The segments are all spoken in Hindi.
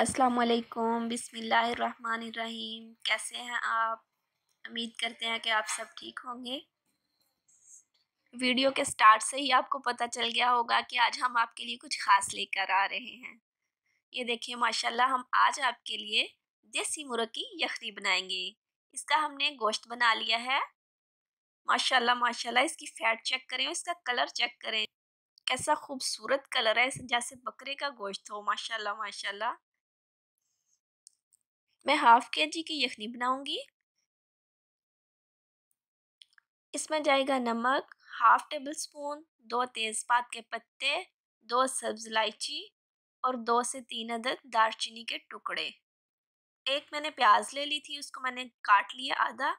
असलकुम बसमीम कैसे हैं आप उम्मीद करते हैं कि आप सब ठीक होंगे वीडियो के स्टार्ट से ही आपको पता चल गया होगा कि आज हम आपके लिए कुछ ख़ास लेकर आ रहे हैं ये देखिए माशाल्लाह हम आज आपके लिए देसी मुर्ग की यखनी बनाएंगे इसका हमने गोश्त बना लिया है माशाल्लाह माशाल्लाह इसकी फ़ैट चेक करें इसका कलर चेक करें कैसा खूबसूरत कलर है जैसे बकरे का गोश्त हो माशाल्लाह माशाल्लाह मैं हाफ के जी की यखनी बनाऊंगी इसमें जाएगा नमक हाफ टेबल स्पून दो तेज़पात के पत्ते दो सब्ज़ इलायची और दो से तीन अदद दारचीनी के टुकड़े एक मैंने प्याज ले ली थी उसको मैंने काट लिया आधा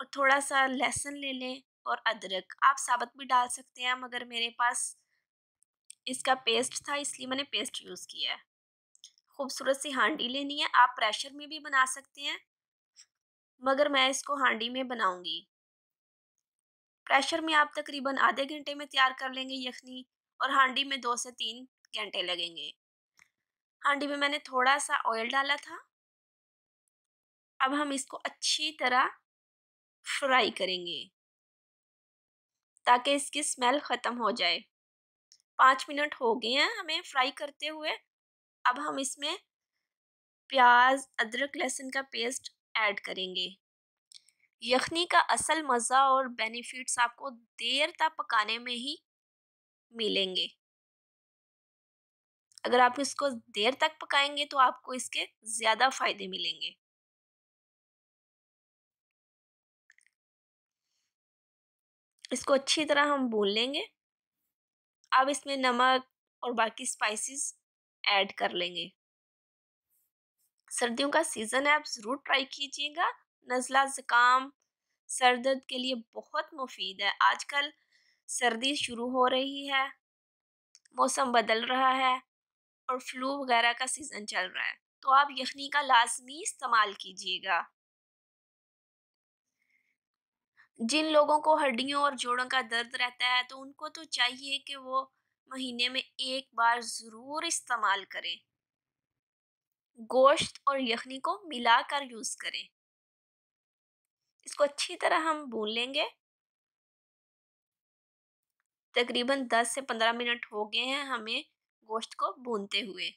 और थोड़ा सा लहसुन ले लें और अदरक आप साबत भी डाल सकते हैं मगर मेरे पास इसका पेस्ट था इसलिए मैंने पेस्ट यूज़ किया है खूबसूरत सी हांडी लेनी है आप प्रेशर में भी बना सकते हैं मगर मैं इसको हांडी में बनाऊंगी प्रेशर में आप तकरीबन आधे घंटे में तैयार कर लेंगे यखनी और हांडी में दो से तीन घंटे लगेंगे हांडी में मैंने थोड़ा सा ऑयल डाला था अब हम इसको अच्छी तरह फ्राई करेंगे ताकि इसकी स्मेल ख़त्म हो जाए पाँच मिनट हो गए हैं हमें फ्राई करते हुए अब हम इसमें प्याज अदरक लहसुन का पेस्ट ऐड करेंगे यखनी का असल मज़ा और बेनिफिट्स आपको देर तक पकाने में ही मिलेंगे अगर आप इसको देर तक पकाएंगे तो आपको इसके ज़्यादा फ़ायदे मिलेंगे इसको अच्छी तरह हम भून लेंगे अब इसमें नमक और बाकी स्पाइसेस ऐड कर लेंगे सर्दियों का सीज़न है आप ज़रूर ट्राई कीजिएगा नज़ला ज़ुकाम सर दर्द के लिए बहुत मुफीद है आजकल सर्दी शुरू हो रही है मौसम बदल रहा है और फ्लू वगैरह का सीज़न चल रहा है तो आप यखनी का लाजमी इस्तेमाल कीजिएगा जिन लोगों को हड्डियों और जोड़ों का दर्द रहता है तो उनको तो चाहिए कि वो महीने में एक बार ज़रूर इस्तेमाल करें गोश्त और यखनी को मिलाकर यूज़ करें इसको अच्छी तरह हम भून लेंगे तकरीबन 10 से 15 मिनट हो गए हैं हमें गोश्त को भूनते हुए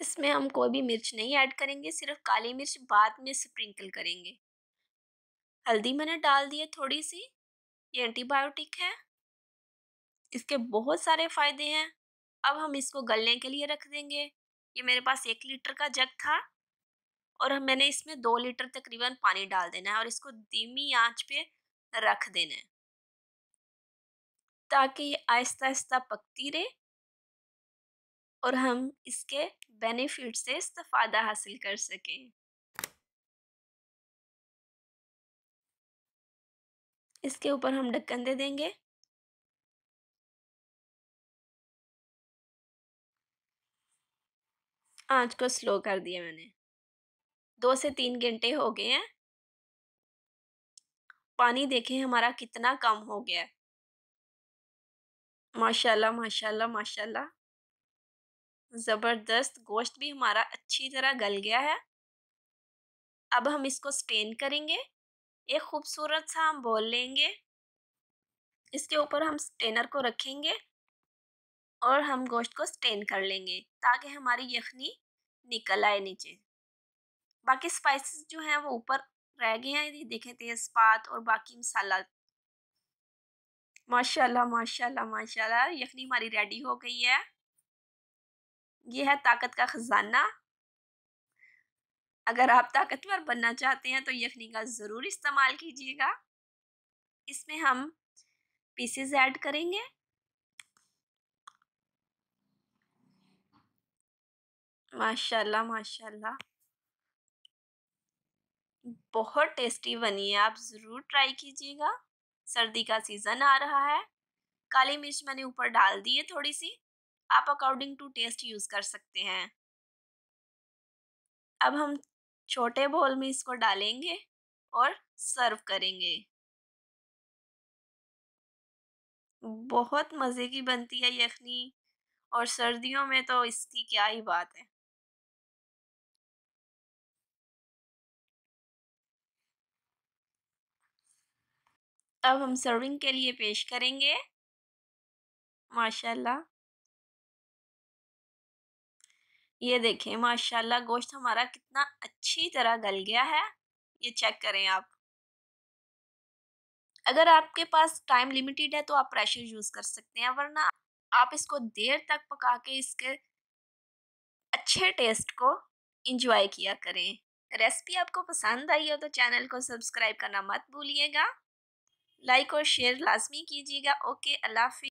इसमें हम कोई भी मिर्च नहीं ऐड करेंगे सिर्फ काली मिर्च बाद में स्प्रिंकल करेंगे हल्दी मैंने डाल दी है थोड़ी सी ये एंटीबायोटिक है इसके बहुत सारे फ़ायदे हैं अब हम इसको गलने के लिए रख देंगे ये मेरे पास एक लीटर का जग था और मैंने इसमें दो लीटर तकरीबन पानी डाल देना है और इसको धीमी आंच पे रख देना है ताकि ये आहिस्ता आहिस्ता पकती रहे और हम इसके बेनिफिट से इस्तेफादा हासिल कर सकें इसके ऊपर हम ढक्कन दे देंगे आंच को स्लो कर दिया मैंने दो से तीन घंटे हो गए हैं पानी देखें हमारा कितना कम हो गया है माशाल्लाह माशाल्लाह माशाल्लाह ज़बरदस्त गोश्त भी हमारा अच्छी तरह गल गया है अब हम इसको स्टेन करेंगे एक खूबसूरत सा हम बॉल लेंगे इसके ऊपर हम स्टेनर को रखेंगे और हम गोश्त को स्टेन कर लेंगे ताकि हमारी यखनी निकल आए नीचे बाकी स्पाइसेस जो हैं वो ऊपर रह गए हैं ये देखें तेज़पात और बाकी मसाला माशाल्लाह माशाल्लाह माशाल्लाह यखनी हमारी रेडी हो गई है ये है ताकत का ख़जाना अगर आप ताकतवर बनना चाहते हैं तो यखनी का ज़रूर इस्तेमाल कीजिएगा इसमें हम पीसेस ऐड करेंगे माशाल्लाह माशाल्लाह बहुत टेस्टी बनी है आप ज़रूर ट्राई कीजिएगा सर्दी का सीज़न आ रहा है काली मिर्च मैंने ऊपर डाल दी है थोड़ी सी आप अकॉर्डिंग टू टेस्ट यूज़ कर सकते हैं अब हम छोटे बोल में इसको डालेंगे और सर्व करेंगे बहुत मज़े की बनती है यखनी और सर्दियों में तो इसकी क्या ही बात है अब हम सर्विंग के लिए पेश करेंगे माशाल्लाह ये देखें माशाल्लाह गोश्त हमारा कितना अच्छी तरह गल गया है ये चेक करें आप अगर आपके पास टाइम लिमिटेड है तो आप प्रेशर यूज़ कर सकते हैं वरना आप इसको देर तक पका के इसके अच्छे टेस्ट को इंजॉय किया करें रेसिपी आपको पसंद आई हो तो चैनल को सब्सक्राइब करना मत भूलिएगा लाइक और शेयर लाजमी कीजिएगा ओके अल्लाह हाफि